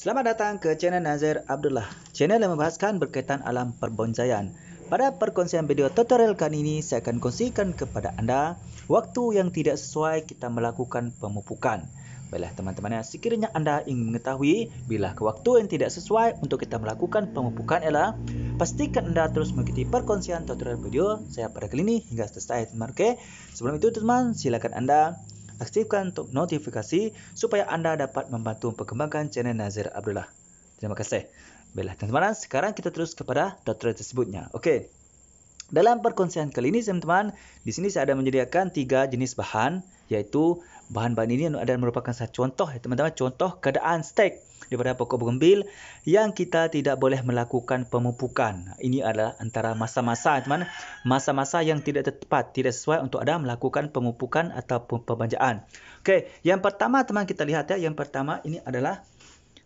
Selamat datang ke channel Nazir Abdullah. Channel yang membahaskan berkaitan alam perbonsaian. Pada perkongsian video tutorial kali ini, saya akan kongsikan kepada anda waktu yang tidak sesuai kita melakukan pemupukan. Baiklah teman-teman, sekiranya anda ingin mengetahui bila waktu yang tidak sesuai untuk kita melakukan pemupukan ialah pastikan anda terus mengikuti perkongsian tutorial video saya pada kali ini hingga selesai teman-teman. Sebelum itu teman-teman, silakan anda aktifkan untuk notifikasi supaya anda dapat membantu perkembangan channel Nazir Abdullah. Terima kasih. Baiklah, teman-teman, sekarang kita terus kepada tutorial tersebutnya. Okey. Dalam perkongsian kali ini, teman-teman, di sini saya ada menyediakan tiga jenis bahan, yaitu Bahan-bahan ini adalah merupakan satu contoh, ya, teman-teman, contoh keadaan stek daripada pokok bergembil yang kita tidak boleh melakukan pemupukan. Ini adalah antara masa-masa, teman-teman, masa-masa yang tidak tepat, tidak sesuai untuk anda melakukan pemupukan ataupun pembajaan. Okey, yang pertama, teman, kita lihat ya. Yang pertama ini adalah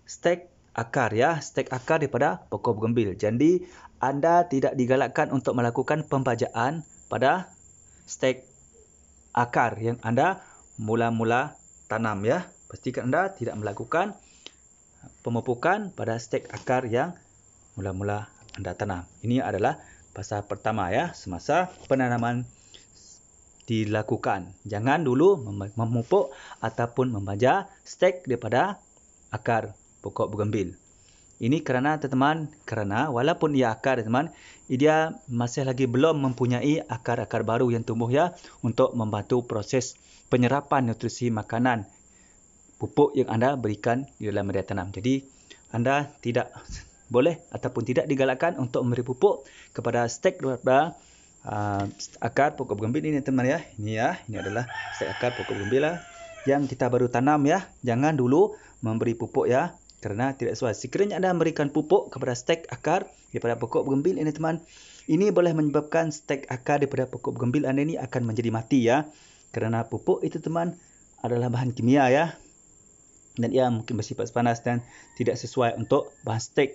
stek akar ya, stek akar daripada pokok bergembil. Jadi, anda tidak digalakkan untuk melakukan pembajaan pada stek akar yang anda mula-mula tanam ya. Pastikan anda tidak melakukan pemupukan pada stek akar yang mula-mula anda tanam. Ini adalah fasa pertama ya semasa penanaman dilakukan. Jangan dulu memupuk ataupun membaja stek daripada akar pokok bergembil. Ini kerana teman-teman, kerana walaupun ia akar teman-teman, dia masih lagi belum mempunyai akar-akar baru yang tumbuh ya untuk membantu proses penyerapan nutrisi makanan pupuk yang anda berikan di dalam media tanam. Jadi anda tidak boleh ataupun tidak digalakkan untuk memberi pupuk kepada stek daripada uh, ah, akar pokok gembil ini teman ya. Ini ya, ini adalah stek akar pokok gembil lah yang kita baru tanam ya. Jangan dulu memberi pupuk ya kerana tidak sesuai. Sekiranya anda memberikan pupuk kepada stek akar daripada pokok bergembil ini ya, teman. Ini boleh menyebabkan stek akar daripada pokok bergembil anda ini akan menjadi mati ya. Kerana pupuk itu teman adalah bahan kimia ya. Dan ia mungkin bersifat panas dan tidak sesuai untuk bahan stek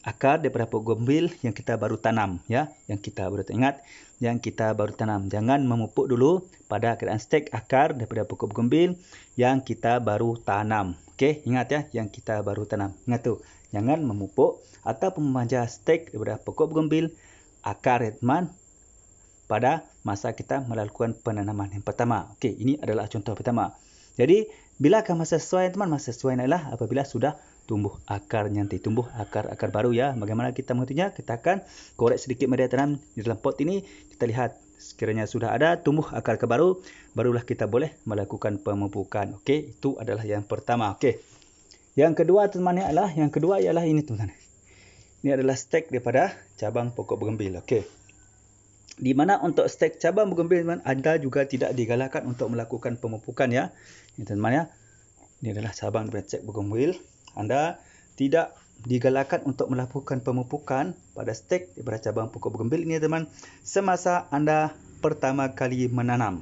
akar daripada pokok gembil yang kita baru tanam ya yang kita baru ingat yang kita baru tanam jangan memupuk dulu pada keadaan stek akar daripada pokok gembil yang kita baru tanam okey ingat ya yang kita baru tanam ingat tu jangan memupuk atau memanja stek daripada pokok gembil akar redman pada masa kita melakukan penanaman yang pertama okey ini adalah contoh pertama jadi bila akan masa sesuai teman masa sesuai adalah apabila sudah tumbuh akar nanti tumbuh akar-akar baru ya bagaimana kita mengetahuinya kita akan korek sedikit media tanam di dalam pot ini kita lihat sekiranya sudah ada tumbuh akar ke baru barulah kita boleh melakukan pemupukan Okey, itu adalah yang pertama Okey, yang kedua teman adalah yang kedua ialah ini teman ini adalah stek daripada cabang pokok bergembil Okey, Di mana untuk stek cabang bergembil, teman anda juga tidak digalakkan untuk melakukan pemupukan ya. Ini teman-teman ya. Ini adalah cabang daripada bergembil anda tidak digalakkan untuk melakukan pemupukan pada stek daripada cabang pokok bergembil ini teman semasa anda pertama kali menanam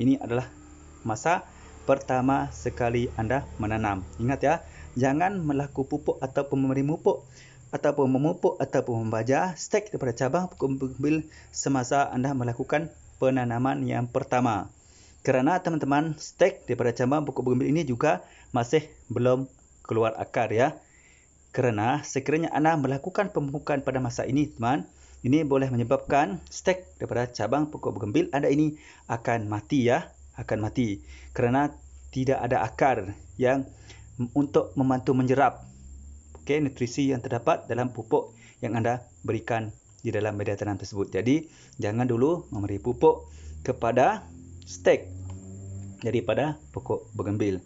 ini adalah masa pertama sekali anda menanam ingat ya jangan melaku pupuk atau memberi pupuk atau memupuk atau membaja stek daripada cabang pokok bergembil semasa anda melakukan penanaman yang pertama kerana teman-teman stek daripada cabang pokok bergembil ini juga masih belum keluar akar ya. Kerana sekiranya anda melakukan pembukaan pada masa ini teman, ini boleh menyebabkan stek daripada cabang pokok bergembil anda ini akan mati ya, akan mati. Kerana tidak ada akar yang untuk membantu menyerap okay, nutrisi yang terdapat dalam pupuk yang anda berikan di dalam media tanam tersebut. Jadi, jangan dulu memberi pupuk kepada stek daripada pokok bergembil.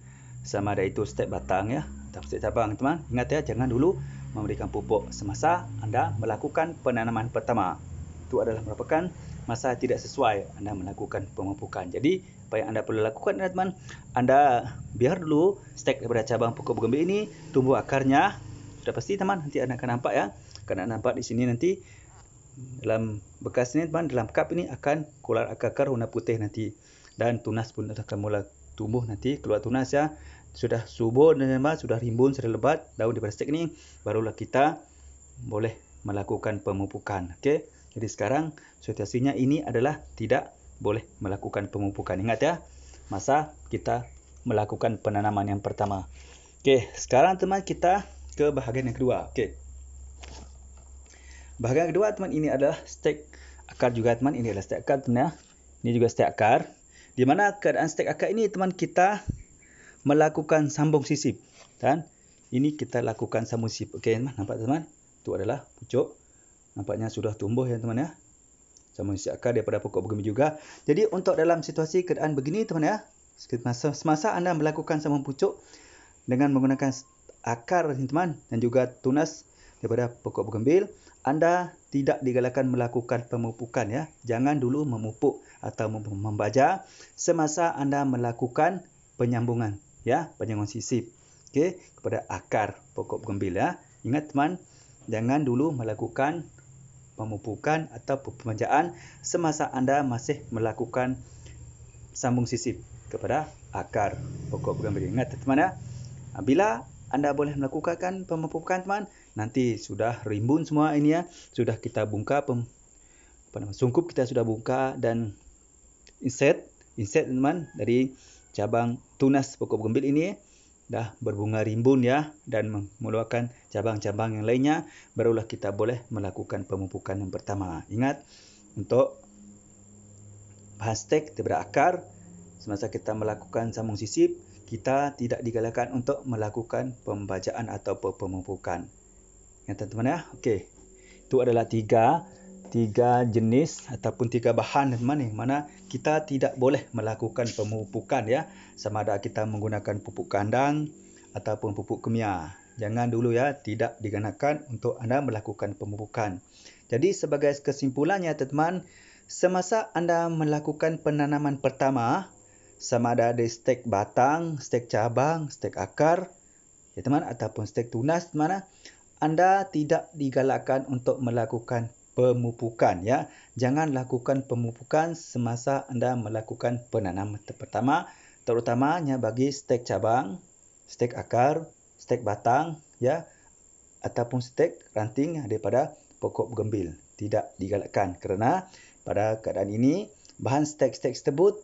Sama ada itu stek batang ya tafsir cabang teman ingat ya jangan dulu memberikan pupuk semasa anda melakukan penanaman pertama itu adalah merupakan masa tidak sesuai anda melakukan pemupukan jadi apa yang anda perlu lakukan ya, teman anda biar dulu stek daripada cabang pokok bergembir ini tumbuh akarnya sudah pasti teman nanti anda akan nampak ya karena nampak di sini nanti dalam bekas ini teman dalam kap ini akan keluar akar-akar warna putih nanti dan tunas pun akan mula tumbuh nanti keluar tunas ya sudah subur dan lembab, sudah rimbun, sudah lebat daun daripada stek ni, barulah kita boleh melakukan pemupukan. Okey. Jadi sekarang situasinya ini adalah tidak boleh melakukan pemupukan. Ingat ya, masa kita melakukan penanaman yang pertama. Okey, sekarang teman kita ke bahagian yang kedua. Okey. Bahagian kedua teman ini adalah stek akar juga teman. Ini adalah stek akar teman ya. Ini juga stek akar. Di mana keadaan stek akar ini teman kita melakukan sambung sisip dan ini kita lakukan sambung sisip okey nampak teman itu adalah pucuk nampaknya sudah tumbuh ya teman ya sambung sisip akar daripada pokok begini juga jadi untuk dalam situasi keadaan begini teman ya semasa, semasa anda melakukan sambung pucuk dengan menggunakan akar ya, teman dan juga tunas daripada pokok bergembil, anda tidak digalakkan melakukan pemupukan ya. Jangan dulu memupuk atau membaja semasa anda melakukan penyambungan ya penyengon sisip okey kepada akar pokok bergembil ya ingat teman jangan dulu melakukan pemupukan atau pemanjaan semasa anda masih melakukan sambung sisip kepada akar pokok bergembil ingat teman ya bila anda boleh melakukan pemupukan teman nanti sudah rimbun semua ini ya sudah kita buka pem, apa nama sungkup kita sudah buka dan inset inset teman dari cabang tunas pokok gembil ini eh, dah berbunga rimbun ya dan mengeluarkan cabang-cabang yang lainnya barulah kita boleh melakukan pemupukan yang pertama. Ingat untuk hashtag tebra akar semasa kita melakukan sambung sisip kita tidak digalakkan untuk melakukan pembajaan atau pemupukan. Ya teman-teman ya. Okey. Itu adalah tiga tiga jenis ataupun tiga bahan teman-teman ni mana kita tidak boleh melakukan pemupukan ya sama ada kita menggunakan pupuk kandang ataupun pupuk kimia jangan dulu ya tidak dikenakan untuk anda melakukan pemupukan jadi sebagai kesimpulannya teman-teman semasa anda melakukan penanaman pertama sama ada di stek batang, stek cabang, stek akar ya teman ataupun stek tunas mana anda tidak digalakkan untuk melakukan pemupukan ya. Jangan lakukan pemupukan semasa anda melakukan penanaman. pertama, terutamanya bagi stek cabang, stek akar, stek batang ya ataupun stek ranting daripada pokok gembil. Tidak digalakkan kerana pada keadaan ini bahan stek-stek tersebut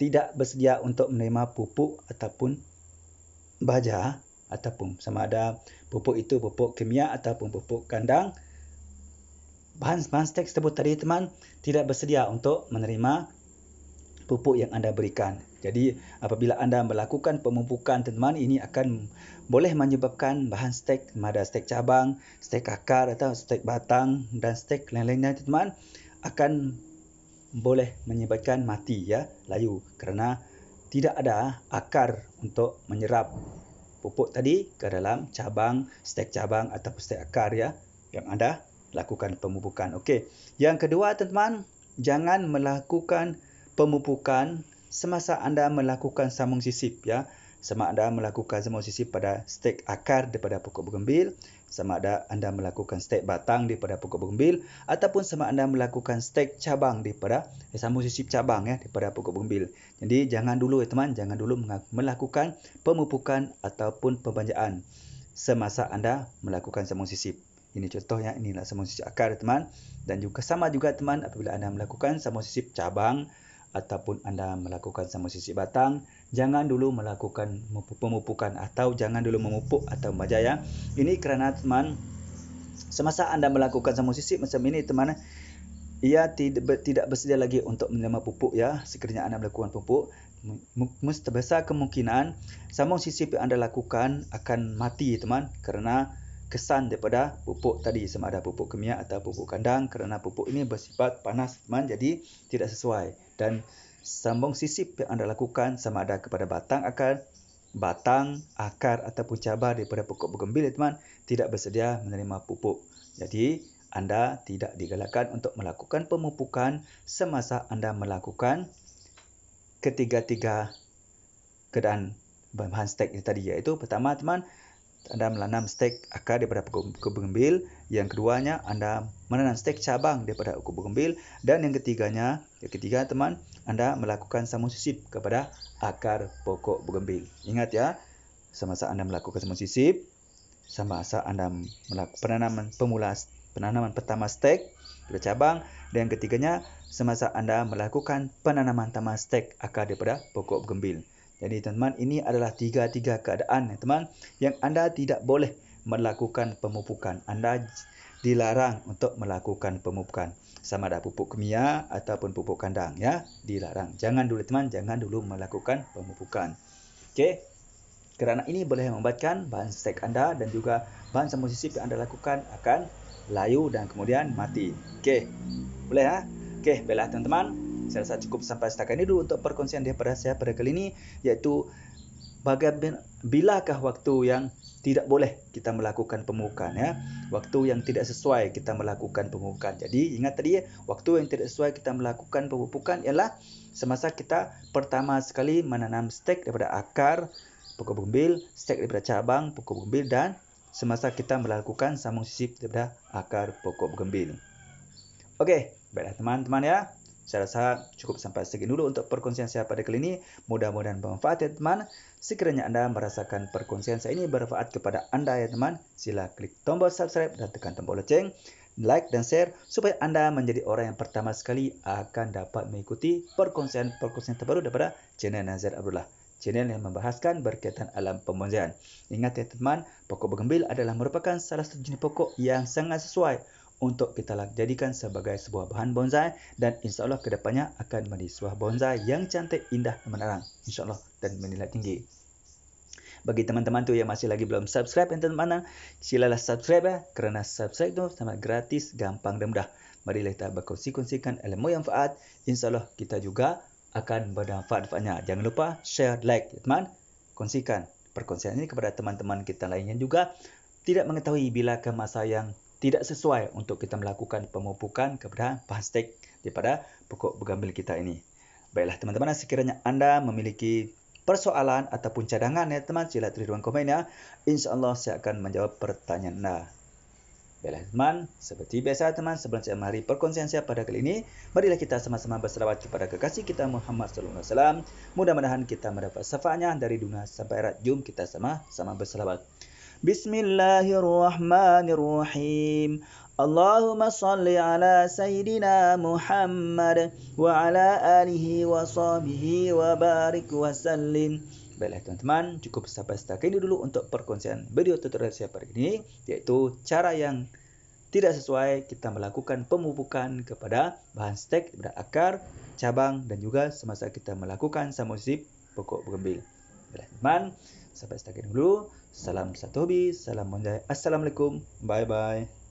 tidak bersedia untuk menerima pupuk ataupun baja ataupun sama ada pupuk itu pupuk kimia ataupun pupuk kandang bahan-bahan steak tersebut tadi teman tidak bersedia untuk menerima pupuk yang anda berikan. Jadi apabila anda melakukan pemupukan teman ini akan boleh menyebabkan bahan steak pada steak cabang, steak akar atau steak batang dan steak lain-lainnya teman akan boleh menyebabkan mati ya layu kerana tidak ada akar untuk menyerap pupuk tadi ke dalam cabang steak cabang atau steak akar ya yang anda lakukan pemupukan. Okey. Yang kedua, teman-teman, jangan melakukan pemupukan semasa anda melakukan samung sisip ya. Sama ada melakukan samung sisip pada stek akar daripada pokok bergembil, sama ada anda melakukan stek batang daripada pokok bergembil ataupun sama anda melakukan stek cabang daripada eh, samung sisip cabang ya daripada pokok bergembil. Jadi jangan dulu ya teman, jangan dulu melakukan pemupukan ataupun pembanjaan semasa anda melakukan samung sisip. Ini contoh yang inilah sambung sisi akar teman dan juga sama juga teman apabila anda melakukan sambung sisi cabang ataupun anda melakukan sambung sisi batang jangan dulu melakukan pemupukan atau jangan dulu memupuk atau majaya ini kerana teman semasa anda melakukan sambung sisi macam ini teman ia tidak tidak bersedia lagi untuk menerima pupuk ya sekiranya anda melakukan pupuk mesti besar kemungkinan sambung sisi yang anda lakukan akan mati teman kerana kesan daripada pupuk tadi sama ada pupuk kimia atau pupuk kandang kerana pupuk ini bersifat panas man jadi tidak sesuai dan sambung sisip yang anda lakukan sama ada kepada batang akar batang akar ataupun cabar daripada pokok bergembil teman tidak bersedia menerima pupuk jadi anda tidak digalakkan untuk melakukan pemupukan semasa anda melakukan ketiga-tiga keadaan bahan stek tadi iaitu pertama teman anda menanam stek akar daripada pokok bergembil. Yang keduanya, anda menanam stek cabang daripada pokok bergembil. Dan yang ketiganya, yang ketiga teman, anda melakukan sama sisip kepada akar pokok bergembil. Ingat ya, semasa anda melakukan sama sisip, semasa anda melakukan penanaman pemula penanaman pertama stek daripada cabang dan yang ketiganya semasa anda melakukan penanaman pertama stek akar daripada pokok bergembil. Jadi teman-teman, ini adalah tiga-tiga keadaan ya, teman yang anda tidak boleh melakukan pemupukan. Anda dilarang untuk melakukan pemupukan sama ada pupuk kimia ataupun pupuk kandang ya dilarang jangan dulu teman jangan dulu melakukan pemupukan okey kerana ini boleh membuatkan bahan stek anda dan juga bahan sama yang anda lakukan akan layu dan kemudian mati okey boleh ha ya? okey belah teman-teman saya rasa cukup sampai setakat ini dulu untuk perkongsian dia pada saya pada kali ini iaitu bilakah waktu yang tidak boleh kita melakukan pembukaan ya. Waktu yang tidak sesuai kita melakukan pembukaan. Jadi ingat tadi ya, waktu yang tidak sesuai kita melakukan pemupukan ialah semasa kita pertama sekali menanam stek daripada akar pokok bumbil, stek daripada cabang pokok bumbil dan semasa kita melakukan sambung sisip daripada akar pokok bumbil. Okey, baiklah teman-teman ya. Saya rasa cukup sampai segini dulu untuk perkongsian saya pada kali ini. Mudah-mudahan bermanfaat ya teman. Sekiranya anda merasakan perkongsian saya ini bermanfaat kepada anda ya teman, sila klik tombol subscribe dan tekan tombol lonceng, like dan share supaya anda menjadi orang yang pertama sekali akan dapat mengikuti perkongsian-perkongsian terbaru daripada channel Nazir Abdullah. Channel yang membahaskan berkaitan alam pemuzian. Ingat ya teman, pokok bergembil adalah merupakan salah satu jenis pokok yang sangat sesuai untuk kita jadikan sebagai sebuah bahan bonsai dan insya Allah kedepannya akan menjadi sebuah bonsai yang cantik, indah dan menarang insya Allah dan menilai tinggi. Bagi teman-teman tu yang masih lagi belum subscribe dan mana teman silalah subscribe ya, kerana subscribe tu sangat gratis, gampang dan mudah. Mari kita berkongsi-kongsikan ilmu yang faat. InsyaAllah kita juga akan bermanfaat-manfaatnya. Jangan lupa share, like, ya, teman. Kongsikan perkongsian ini kepada teman-teman kita lainnya juga. Tidak mengetahui bila ke masa yang tidak sesuai untuk kita melakukan pemupukan kepada plastik daripada pokok bergambil kita ini. Baiklah teman-teman, sekiranya anda memiliki persoalan ataupun cadangan ya teman, sila tulis ruang komen ya. InsyaAllah saya akan menjawab pertanyaan anda. Baiklah teman, seperti biasa teman, sebelum saya mari perkongsian saya pada kali ini, marilah kita sama-sama berselawat kepada kekasih kita Muhammad Sallallahu Alaihi Wasallam. Mudah-mudahan kita mendapat syafaatnya dari dunia sampai akhirat. Jom kita sama-sama berselawat. بسم الله الرحمن الرحيم اللهم صل على سيدنا محمد وعلى آله وصحبه وبارك وسلم Baiklah teman-teman, cukup sampai setakat ini dulu untuk perkongsian video tutorial saya hari ini Iaitu cara yang tidak sesuai kita melakukan pemupukan kepada bahan stek daripada akar, cabang dan juga semasa kita melakukan samosip pokok berkembang Baiklah teman-teman, Sampai setakat dulu. Salam satu hobi. Salam manjaya. Assalamualaikum. Bye-bye.